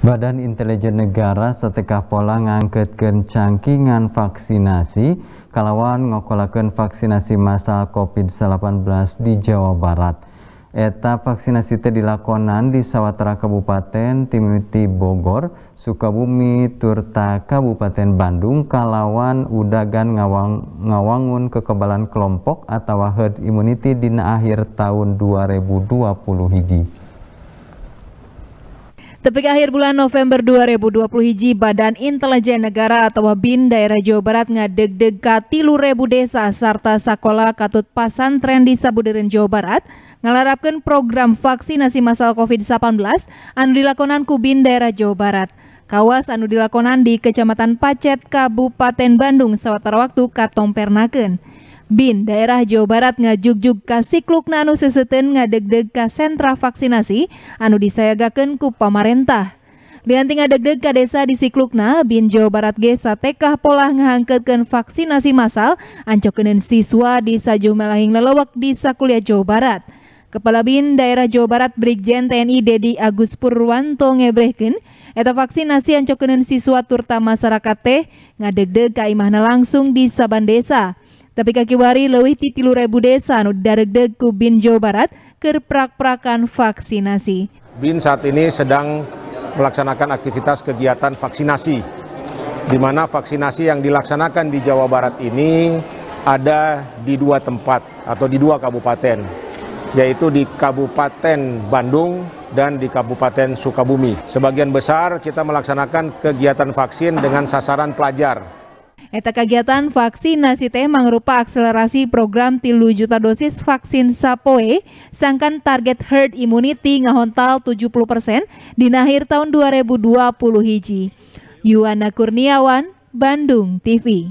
Badan Intelijen Negara setekah pola ngangket kencangkingan vaksinasi kalawan ngokolakan vaksinasi massal COVID-19 di Jawa Barat. Eta vaksinasi itu dilakonan di sawatara Kabupaten Timiti Bogor, Sukabumi, Turta Kabupaten Bandung kalawan udagan ngawang, ngawangun kekebalan kelompok atau herd immunity di akhir tahun 2020 hiji. Tepik akhir bulan November 2020 hiji Badan Intelijen Negara atau BIN daerah Jawa Barat ngadeg-deg ka ribu desa serta sakola katut pasantren di Sabuderen Jawa Barat ngalarapkeun program vaksinasi masal COVID-19 anu dilakonan ku BIN daerah Jawa Barat. Kawas anu dilakonan di Kecamatan Pacet, Kabupaten Bandung, sawatara waktu katompernakeun. Bin daerah Jawa Barat ngajugjug ka siklukna anu seseten ngadeg-deg ka sentra vaksinasi anu disayagaken ku pamarentah. Lianti ngadeg-deg ka desa di siklukna Bin Jawa Barat ge satekah pola ngahangkeutkeun vaksinasi massal ancokeun siswa di sajumelahing lelewak di sakulia Jawa Barat. Kepala Bin Daerah Jawa Barat Brigjen TNI Dedi Agus Purwanto ngebrehkeun eta vaksinasi ancokeun siswa turta masyarakat teh ngadeg-deg ka imahna langsung di saban desa. Tapi kaki Wari lebih titilu rebu desa nu daregdeg ku Bin Jawa Barat ke prak-prakan vaksinasi. Bin saat ini sedang melaksanakan aktivitas kegiatan vaksinasi, di mana vaksinasi yang dilaksanakan di Jawa Barat ini ada di dua tempat atau di dua kabupaten, yaitu di Kabupaten Bandung dan di Kabupaten Sukabumi. Sebagian besar kita melaksanakan kegiatan vaksin dengan sasaran pelajar, Eta kegiatan vaksinasi teh mangrupa akselerasi program tilu juta dosis vaksin Sapoe sangkan target herd immunity ngahontal 70% di akhir tahun 2020 hiji. Yuana Kurniawan, Bandung TV.